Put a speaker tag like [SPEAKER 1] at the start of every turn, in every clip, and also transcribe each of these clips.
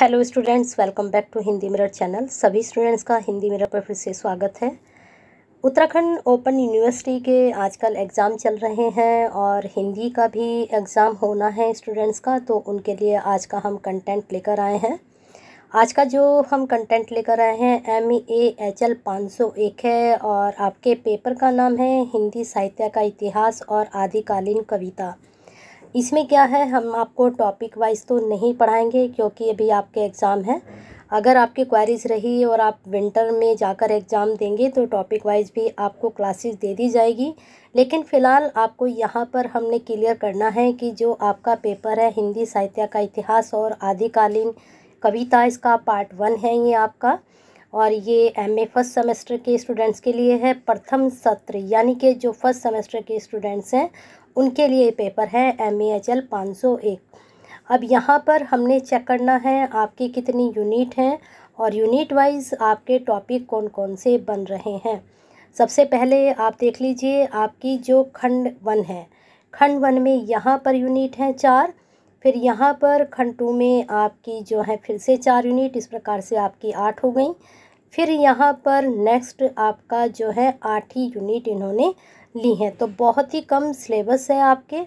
[SPEAKER 1] Hello students welcome back to Hindi mirror channel सभी students का Hindi mirror पर फिर से स्वागत है उत्तराखंड ओपन यूनिवर्सिटी के आजकल एग्ज़ाम चल रहे हैं और हिंदी का भी एग्ज़ाम होना है स्टूडेंट्स का तो उनके लिए आज का हम कंटेंट लेकर आए हैं आज का जो हम कंटेंट लेकर आए हैं एम ए एच एल पाँच सौ एक है और आपके पेपर का नाम है हिंदी साहित्य का इतिहास और आदिकालीन कविता इसमें क्या है हम आपको टॉपिक वाइज तो नहीं पढ़ाएंगे क्योंकि अभी आपके एग्ज़ाम हैं अगर आपकी क्वारीज रही और आप विंटर में जाकर एग्ज़ाम देंगे तो टॉपिक वाइज भी आपको क्लासेस दे दी जाएगी लेकिन फ़िलहाल आपको यहाँ पर हमने क्लियर करना है कि जो आपका पेपर है हिंदी साहित्य का इतिहास और आदिकालीन कविता इसका पार्ट वन है ये आपका और ये एम ए फर्स्ट सेमेस्टर के स्टूडेंट्स के लिए है प्रथम सत्र यानी कि जो फर्स्ट सेमेस्टर के स्टूडेंट्स हैं उनके लिए पेपर है एम ए एच एल पाँच सौ एक अब यहाँ पर हमने चेक करना है आपकी कितनी यूनिट हैं और यूनिट वाइज आपके टॉपिक कौन कौन से बन रहे हैं सबसे पहले आप देख लीजिए आपकी जो खंड वन है खंड वन में यहाँ पर यूनिट हैं चार फिर यहाँ पर खंड टू में आपकी जो है फिर से चार यूनिट इस प्रकार से आपकी आठ हो गई फिर यहाँ पर नेक्स्ट आपका जो है आठ ही यूनिट इन्होंने ली हैं तो बहुत ही कम सिलेबस है आपके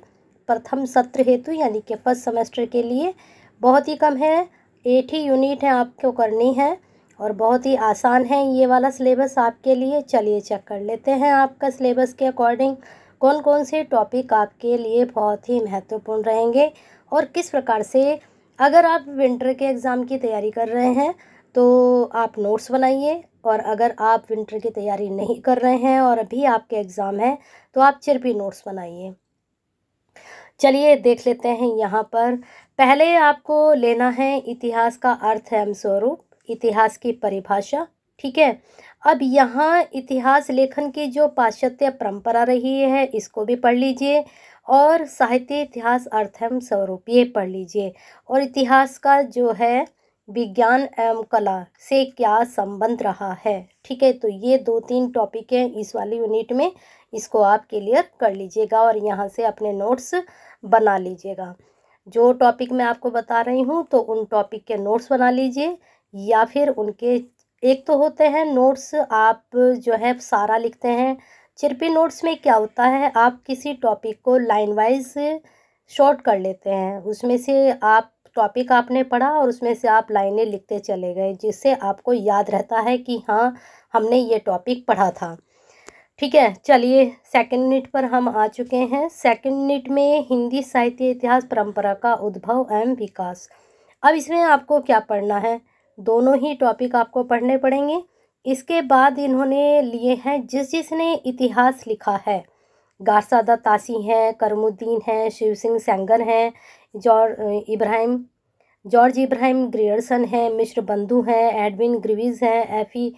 [SPEAKER 1] प्रथम सत्र हेतु यानी कि फर्स्ट सेमेस्टर के लिए बहुत ही कम है एट ही यूनिट है आपको करनी है और बहुत ही आसान है ये वाला सिलेबस आपके लिए चलिए चेक कर लेते हैं आपका सिलेबस के अकॉर्डिंग कौन कौन से टॉपिक आपके लिए बहुत ही महत्वपूर्ण रहेंगे और किस प्रकार से अगर आप विंटर के एग्ज़ाम की तैयारी कर रहे हैं तो आप नोट्स बनाइए और अगर आप विंटर की तैयारी नहीं कर रहे हैं और अभी आपके एग्ज़ाम हैं तो आप चिर भी नोट्स बनाइए चलिए देख लेते हैं यहाँ पर पहले आपको लेना है इतिहास का अर्थ एवं स्वरूप इतिहास की परिभाषा ठीक है अब यहाँ इतिहास लेखन की जो पाश्चात्य परंपरा रही है इसको भी पढ़ लीजिए और साहित्य इतिहास अर्थ एवं स्वरूप ये पढ़ लीजिए और इतिहास का जो है विज्ञान एवं कला से क्या संबंध रहा है ठीक है तो ये दो तीन टॉपिक हैं इस वाली यूनिट में इसको आप क्लियर कर लीजिएगा और यहाँ से अपने नोट्स बना लीजिएगा जो टॉपिक मैं आपको बता रही हूँ तो उन टॉपिक के नोट्स बना लीजिए या फिर उनके एक तो होते हैं नोट्स आप जो है सारा लिखते हैं चिरपी नोट्स में क्या होता है आप किसी टॉपिक को लाइन वाइज शॉर्ट कर लेते हैं उसमें से आप टॉपिक आपने पढ़ा और उसमें से आप लाइनें लिखते चले गए जिससे आपको याद रहता है कि हाँ हमने ये टॉपिक पढ़ा था ठीक है चलिए सेकंड नीट पर हम आ चुके हैं सेकंड नीट में हिंदी साहित्य इतिहास परंपरा का उद्भव एवं विकास अब इसमें आपको क्या पढ़ना है दोनों ही टॉपिक आपको पढ़ने पड़ेंगे इसके बाद इन्होंने लिए हैं जिस जिसने इतिहास लिखा है गारसादा तासी हैं करमुद्दीन हैं शिव सिंह सेंगर हैं George Abraham George Abraham Grierson हैं मिश्र बंधु हैं एडविन ग्रीविज हैं एफ ई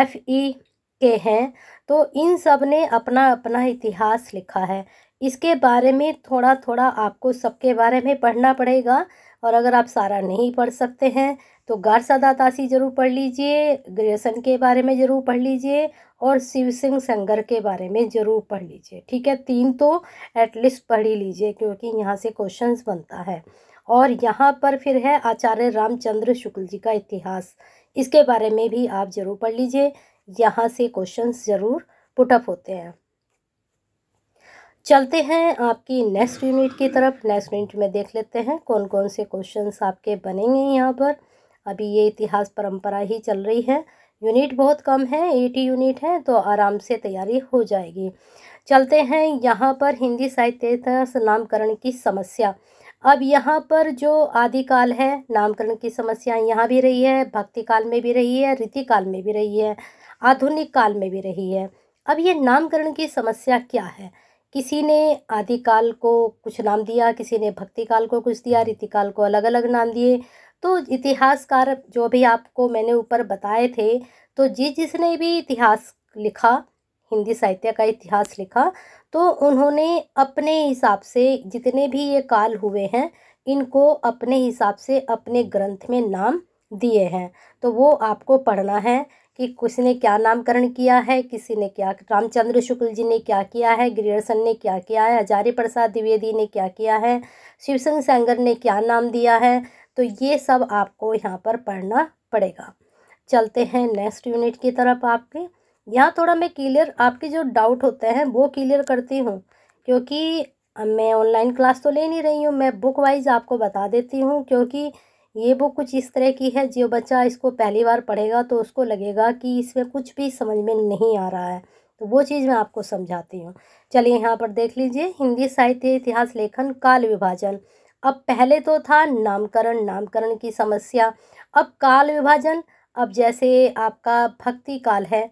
[SPEAKER 1] एफ ई के हैं तो इन सब ने अपना अपना इतिहास लिखा है इसके बारे में थोड़ा थोड़ा आपको सबके बारे में पढ़ना पड़ेगा और अगर आप सारा नहीं पढ़ सकते हैं तो गार सदा तासी ज़रूर पढ़ लीजिए ग्रेसन के बारे में ज़रूर पढ़ लीजिए और शिव सिंह संगर के बारे में ज़रूर पढ़ लीजिए ठीक है तीन तो एटलीस्ट पढ़ ही लीजिए क्योंकि यहाँ से क्वेश्चंस बनता है और यहाँ पर फिर है आचार्य रामचंद्र शुक्ल जी का इतिहास इसके बारे में भी आप ज़रूर पढ़ लीजिए यहाँ से क्वेश्चंस ज़रूर पुटअप होते हैं चलते हैं आपकी नेक्स्ट यूनिट की तरफ नेक्स्ट यूनिट में देख लेते हैं कौन कौन से क्वेश्चन आपके बनेंगे यहाँ पर अभी ये इतिहास परंपरा ही चल रही है यूनिट बहुत कम है एटी यूनिट है तो आराम से तैयारी हो जाएगी चलते हैं यहाँ पर हिंदी साहित्य नामकरण की समस्या अब यहाँ पर जो आदिकाल है नामकरण की समस्या यहाँ भी रही है भक्ति काल में भी रही है रीति काल में भी रही है आधुनिक काल में भी रही है अब ये नामकरण की समस्या क्या है किसी ने आदिकाल को कुछ नाम दिया किसी ने भक्ति काल को कुछ दिया हम्म। रीतिकाल को अलग अलग नाम दिए तो इतिहासकार जो भी आपको मैंने ऊपर बताए थे तो जिस जिसने भी इतिहास लिखा हिंदी साहित्य का इतिहास लिखा तो उन्होंने अपने हिसाब से जितने भी ये काल हुए हैं इनको अपने हिसाब से अपने ग्रंथ में नाम दिए हैं तो वो आपको पढ़ना है कि किसी ने क्या नामकरण किया है किसी ने क्या रामचंद्र शुक्ल जी ने क्या किया है ग्रियर्सन ने क्या किया है हजारी प्रसाद द्विवेदी ने क्या किया है शिव सिंह सेंगर ने क्या नाम दिया है तो ये सब आपको यहाँ पर पढ़ना पड़ेगा चलते हैं नेक्स्ट यूनिट की तरफ आपके यहाँ थोड़ा मैं क्लियर आपके जो डाउट होते हैं वो क्लियर करती हूँ क्योंकि मैं ऑनलाइन क्लास तो ले नहीं रही हूँ मैं बुक वाइज आपको बता देती हूँ क्योंकि ये बुक कुछ इस तरह की है जो बच्चा इसको पहली बार पढ़ेगा तो उसको लगेगा कि इसमें कुछ भी समझ में नहीं आ रहा है तो वो चीज़ मैं आपको समझाती हूँ चलिए यहाँ पर देख लीजिए हिंदी साहित्य इतिहास लेखन काल विभाजन अब पहले तो था नामकरण नामकरण की समस्या अब काल विभाजन अब जैसे आपका भक्ति काल है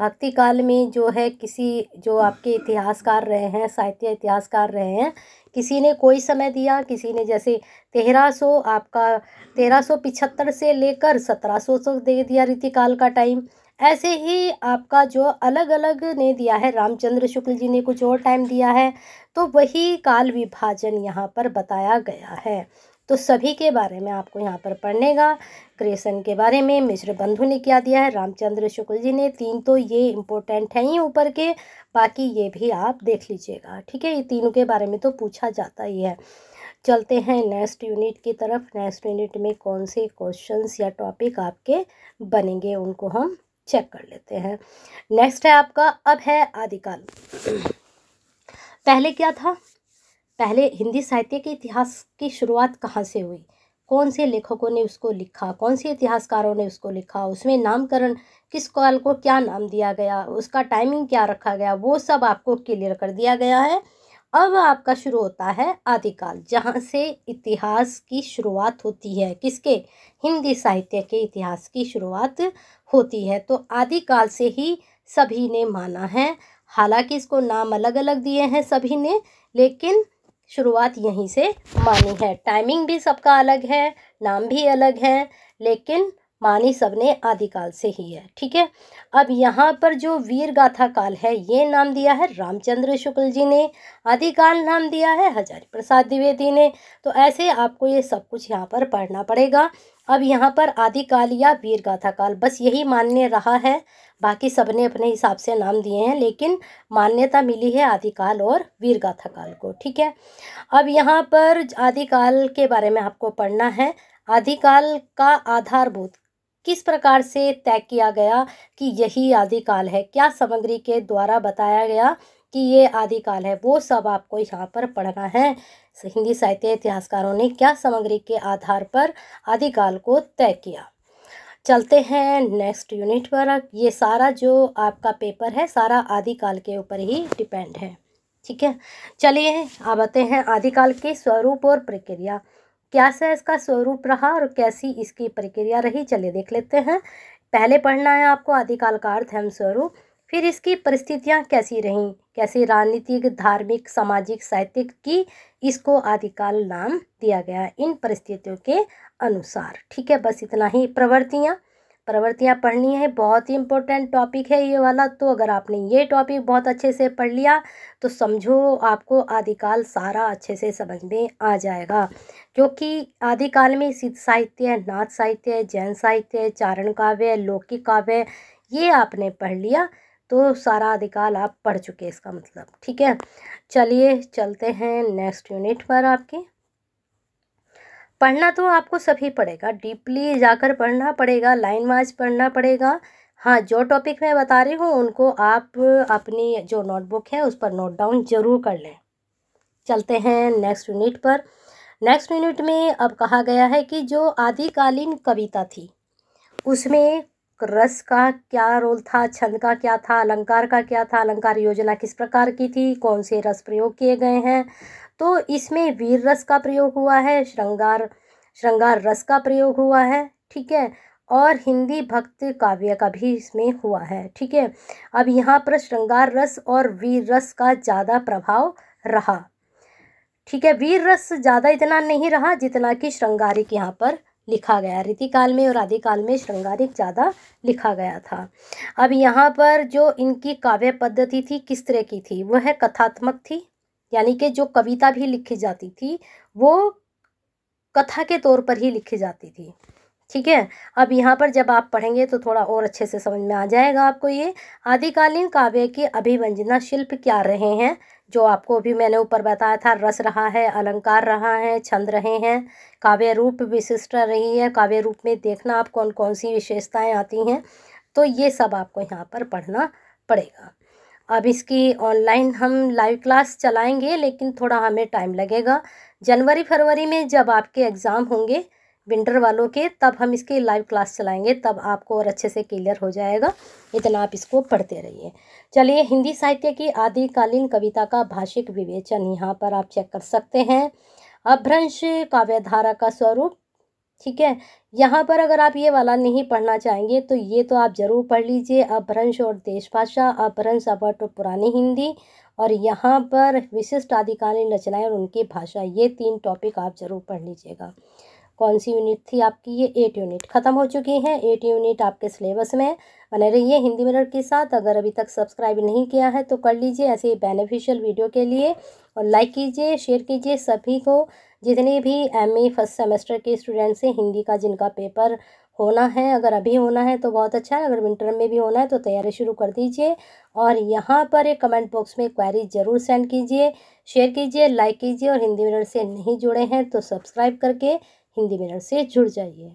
[SPEAKER 1] भक्ति काल में जो है किसी जो आपके इतिहासकार रहे हैं साहित्य इतिहासकार रहे हैं किसी ने कोई समय दिया किसी ने जैसे तेरह सौ आपका तेरह सौ पिछहत्तर से लेकर सत्रह सौ तक दे दिया रीतिकाल का टाइम ऐसे ही आपका जो अलग अलग ने दिया है रामचंद्र शुक्ल जी ने कुछ और टाइम दिया है तो वही काल विभाजन यहाँ पर बताया गया है तो सभी के बारे में आपको यहाँ पर पढ़नेगा क्रिएशन के बारे में मिश्र बंधु ने क्या दिया है रामचंद्र शुक्ल जी ने तीन तो ये इम्पोर्टेंट हैं ही ऊपर के बाकी ये भी आप देख लीजिएगा ठीक है ये तीनों के बारे में तो पूछा जाता ही है चलते हैं नेक्स्ट यूनिट की तरफ नेक्स्ट यूनिट में कौन से क्वेश्चंस या टॉपिक आपके बनेंगे उनको हम चेक कर लेते हैं नेक्स्ट है आपका अब है आदिकाल पहले क्या था पहले हिंदी साहित्य के इतिहास की शुरुआत कहाँ से हुई कौन से लेखकों ने उसको लिखा कौन से इतिहासकारों ने उसको लिखा उसमें नामकरण किस कॉल को क्या नाम दिया गया उसका टाइमिंग क्या रखा गया वो सब आपको क्लियर कर दिया गया है अब आपका शुरू होता है आदिकाल जहाँ से इतिहास की शुरुआत होती है किसके हिंदी साहित्य के इतिहास की शुरुआत होती है तो आदिकाल से ही सभी ने माना है हालांकि इसको नाम अलग अलग दिए हैं सभी ने लेकिन शुरुआत यहीं से मानी है टाइमिंग भी सबका अलग है नाम भी अलग है लेकिन मानी सबने आदिकाल से ही है ठीक है अब यहाँ पर जो वीर गाथा काल है ये नाम दिया है रामचंद्र शुक्ल जी ने आदिकाल नाम दिया है हजारी प्रसाद द्विवेदी ने तो ऐसे आपको ये सब कुछ यहाँ पर पढ़ना पड़ेगा अब यहाँ पर आदिकाल या गाथा काल बस यही मान्य रहा है बाकी सबने अपने हिसाब से नाम दिए हैं लेकिन मान्यता मिली है आदिकाल और गाथा काल को ठीक है अब यहाँ पर आदिकाल के बारे में आपको पढ़ना है आदिकाल का आधारभूत किस प्रकार से तय किया गया कि यही आदिकाल है क्या सामग्री के द्वारा बताया गया कि ये आदिकाल है वो सब आपको यहाँ पर पढ़ना है हिंदी साहित्य इतिहासकारों ने क्या सामग्री के आधार पर आदिकाल को तय किया चलते हैं नेक्स्ट यूनिट पर ये सारा जो आपका पेपर है सारा आदिकाल के ऊपर ही डिपेंड है ठीक है चलिए अब आते हैं आदिकाल के स्वरूप और प्रक्रिया कैसा इसका स्वरूप रहा और कैसी इसकी प्रक्रिया रही चलिए देख लेते हैं पहले पढ़ना है आपको आदिकाल का अर्थ एवं स्वरूप फिर इसकी परिस्थितियाँ कैसी रहीं कैसे राजनीतिक धार्मिक सामाजिक साहित्यिक की इसको आदिकाल नाम दिया गया इन परिस्थितियों के अनुसार ठीक है बस इतना ही प्रवृत्तियाँ प्रवृत्तियाँ पढ़नी है बहुत ही इंपॉर्टेंट टॉपिक है ये वाला तो अगर आपने ये टॉपिक बहुत अच्छे से पढ़ लिया तो समझो आपको आदिकाल सारा अच्छे से समझ में आ जाएगा क्योंकि आदिकाल में सिद्ध साहित्य नाथ साहित्य जैन साहित्य चारण काव्य लौकिक काव्य ये आपने पढ़ लिया तो सारा अधिकाल आप पढ़ चुके इसका मतलब ठीक है चलिए चलते हैं नेक्स्ट यूनिट पर आपके पढ़ना तो आपको सभी पड़ेगा डीपली जाकर पढ़ना पड़ेगा लाइन वाइज पढ़ना पड़ेगा हाँ जो टॉपिक मैं बता रही हूँ उनको आप अपनी जो नोटबुक है उस पर नोट डाउन जरूर कर लें चलते हैं नेक्स्ट यूनिट पर नेक्स्ट यूनिट में अब कहा गया है कि जो आदिकालीन कविता थी उसमें रस का क्या रोल था छंद का क्या था अलंकार का क्या था अलंकार योजना किस प्रकार की थी कौन से रस प्रयोग किए गए हैं तो इसमें वीर रस का प्रयोग हुआ है श्रृंगार श्रृंगार रस का प्रयोग हुआ है ठीक है और हिंदी भक्त काव्य का भी इसमें हुआ है ठीक है अब यहाँ पर श्रृंगार रस और वीर रस का ज़्यादा प्रभाव रहा ठीक है वीर रस ज़्यादा इतना नहीं रहा जितना कि श्रृंगारिक यहाँ पर लिखा गया रीति काल में और आदि काल में श्रृंगारिक ज़्यादा लिखा गया था अब यहाँ पर जो इनकी काव्य पद्धति थी किस तरह की थी वह कथात्मक थी यानी कि जो कविता भी लिखी जाती थी वो कथा के तौर पर ही लिखी जाती थी ठीक है अब यहाँ पर जब आप पढ़ेंगे तो थोड़ा और अच्छे से समझ में आ जाएगा आपको ये आदिकालीन काव्य के अभिव्यंजना शिल्प क्या रहे हैं जो आपको अभी मैंने ऊपर बताया था रस रहा है अलंकार रहा है छंद रहे हैं काव्य रूप विशिष्ट रही है काव्य रूप में देखना आप कौन कौन सी विशेषताएं आती हैं तो ये सब आपको यहाँ पर पढ़ना पड़ेगा अब इसकी ऑनलाइन हम लाइव क्लास चलाएंगे लेकिन थोड़ा हमें टाइम लगेगा जनवरी फरवरी में जब आपके एग्ज़ाम होंगे विंटर वालों के तब हम इसके लाइव क्लास चलाएंगे तब आपको और अच्छे से क्लियर हो जाएगा इतना आप इसको पढ़ते रहिए चलिए हिंदी साहित्य की आदिकालीन कविता का भाषिक विवेचन यहाँ पर आप चेक कर सकते हैं अभ्रंश काव्यधारा का स्वरूप ठीक है यहाँ पर अगर आप ये वाला नहीं पढ़ना चाहेंगे तो ये तो आप ज़रूर पढ़ लीजिए अभ्रंश और देशभाषा अभ्रंश अभट और तो पुरानी हिंदी और यहाँ पर विशिष्ट आदिकालीन रचनाएं और उनकी भाषा ये तीन टॉपिक आप ज़रूर पढ़ लीजिएगा कौन सी यूनिट थी आपकी ये एट यूनिट ख़त्म हो चुकी हैं एट यूनिट आपके सिलेबस में बने रहिए हिंदी मिरर के साथ अगर अभी तक सब्सक्राइब नहीं किया है तो कर लीजिए ऐसे बेनिफिशियल वीडियो के लिए और लाइक कीजिए शेयर कीजिए सभी को जितने भी एम ए फर्स्ट सेमेस्टर के स्टूडेंट्स हैं हिंदी का जिनका पेपर होना है अगर अभी होना है तो बहुत अच्छा है अगर विंटर में भी होना है तो तैयारी शुरू कर दीजिए और यहाँ पर एक कमेंट बॉक्स में क्वेरी ज़रूर सेंड कीजिए शेयर कीजिए लाइक कीजिए और हिंदी मिरर से नहीं जुड़े हैं तो सब्सक्राइब करके हिंदी मिरर से जुड़ जाइए